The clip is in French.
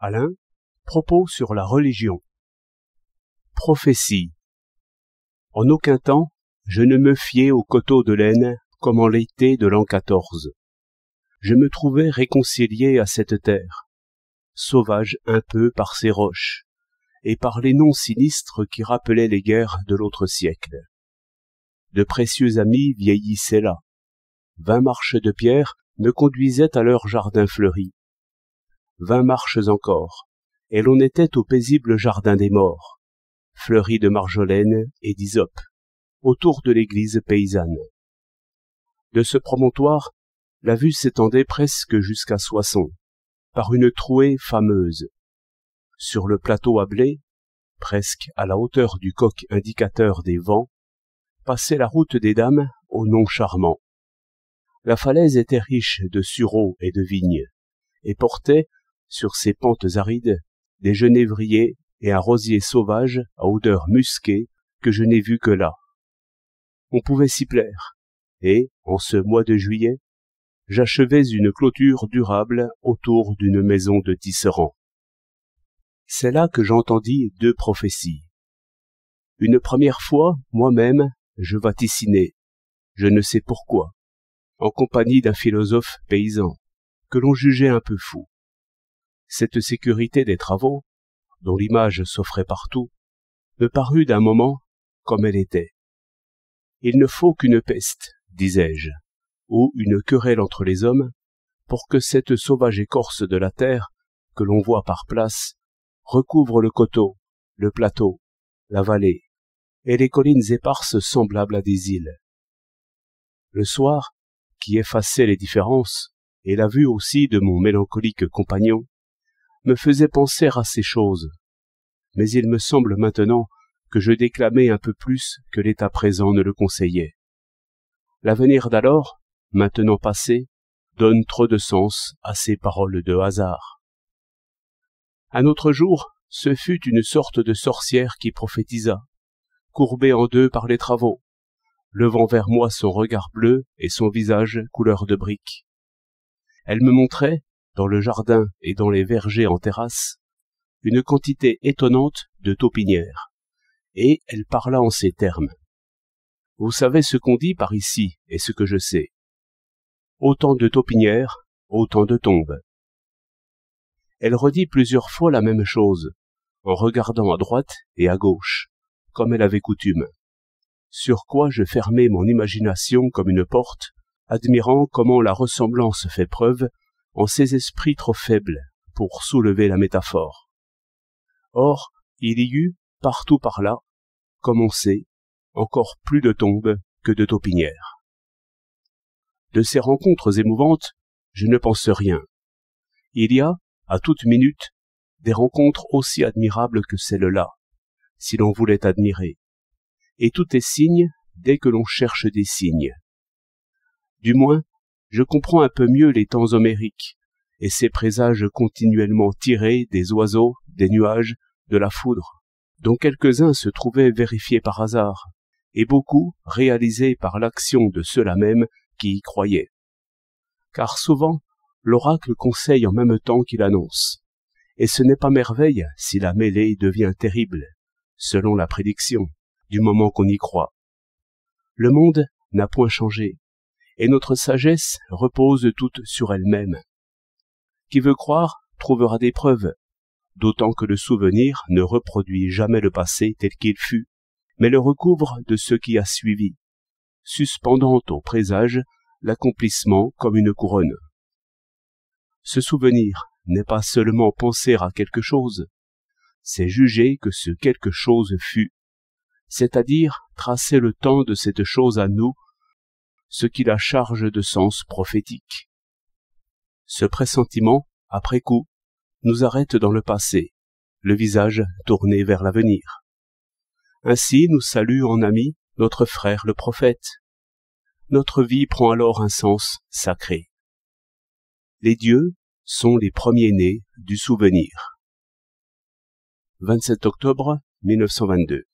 Alain, Propos sur la religion. Prophétie. En aucun temps, je ne me fiais au coteau de laine comme en l'été de l'an quatorze. Je me trouvais réconcilié à cette terre, sauvage un peu par ses roches, et par les noms sinistres qui rappelaient les guerres de l'autre siècle. De précieux amis vieillissaient là. Vingt marches de pierre me conduisaient à leur jardin fleuri, vingt marches encore, et l'on était au paisible jardin des morts, fleuri de marjolaine et d'hysope, autour de l'église paysanne. De ce promontoire, la vue s'étendait presque jusqu'à Soissons, par une trouée fameuse. Sur le plateau à blé, presque à la hauteur du coq indicateur des vents, passait la route des dames au nom charmant. La falaise était riche de sureaux et de vignes, et portait sur ces pentes arides, des genévriers et un rosier sauvage à odeur musquée que je n'ai vu que là. On pouvait s'y plaire, et, en ce mois de juillet, j'achevais une clôture durable autour d'une maison de tisserand. C'est là que j'entendis deux prophéties. Une première fois, moi-même, je vaticinais, je ne sais pourquoi, en compagnie d'un philosophe paysan, que l'on jugeait un peu fou cette sécurité des travaux, dont l'image s'offrait partout, me parut d'un moment comme elle était. Il ne faut qu'une peste, disais-je, ou une querelle entre les hommes, pour que cette sauvage écorce de la terre, que l'on voit par place, recouvre le coteau, le plateau, la vallée, et les collines éparses semblables à des îles. Le soir, qui effaçait les différences, et la vue aussi de mon mélancolique compagnon, me faisait penser à ces choses. Mais il me semble maintenant que je déclamais un peu plus que l'état présent ne le conseillait. L'avenir d'alors, maintenant passé, donne trop de sens à ces paroles de hasard. Un autre jour, ce fut une sorte de sorcière qui prophétisa, courbée en deux par les travaux, levant vers moi son regard bleu et son visage couleur de brique. Elle me montrait, dans le jardin et dans les vergers en terrasse, une quantité étonnante de taupinières. Et elle parla en ces termes. Vous savez ce qu'on dit par ici et ce que je sais. Autant de taupinières, autant de tombes. Elle redit plusieurs fois la même chose, en regardant à droite et à gauche, comme elle avait coutume. Sur quoi je fermai mon imagination comme une porte, admirant comment la ressemblance fait preuve en ces esprits trop faibles pour soulever la métaphore. Or, il y eut, partout par là, comme on sait, encore plus de tombes que de taupinières. De ces rencontres émouvantes, je ne pense rien. Il y a, à toute minute, des rencontres aussi admirables que celles là si l'on voulait admirer. Et tout est signe dès que l'on cherche des signes. Du moins, je comprends un peu mieux les temps homériques et ces présages continuellement tirés des oiseaux, des nuages, de la foudre, dont quelques-uns se trouvaient vérifiés par hasard, et beaucoup réalisés par l'action de ceux-là même qui y croyaient. Car souvent, l'oracle conseille en même temps qu'il annonce, et ce n'est pas merveille si la mêlée devient terrible, selon la prédiction, du moment qu'on y croit. Le monde n'a point changé, et notre sagesse repose toute sur elle-même. Qui veut croire trouvera des preuves, d'autant que le souvenir ne reproduit jamais le passé tel qu'il fut, mais le recouvre de ce qui a suivi, suspendant au présage l'accomplissement comme une couronne. Ce souvenir n'est pas seulement penser à quelque chose, c'est juger que ce quelque chose fut, c'est-à-dire tracer le temps de cette chose à nous ce qui la charge de sens prophétique. Ce pressentiment, après coup, nous arrête dans le passé, le visage tourné vers l'avenir. Ainsi nous salue en ami notre frère le prophète. Notre vie prend alors un sens sacré. Les dieux sont les premiers-nés du souvenir. 27 octobre 1922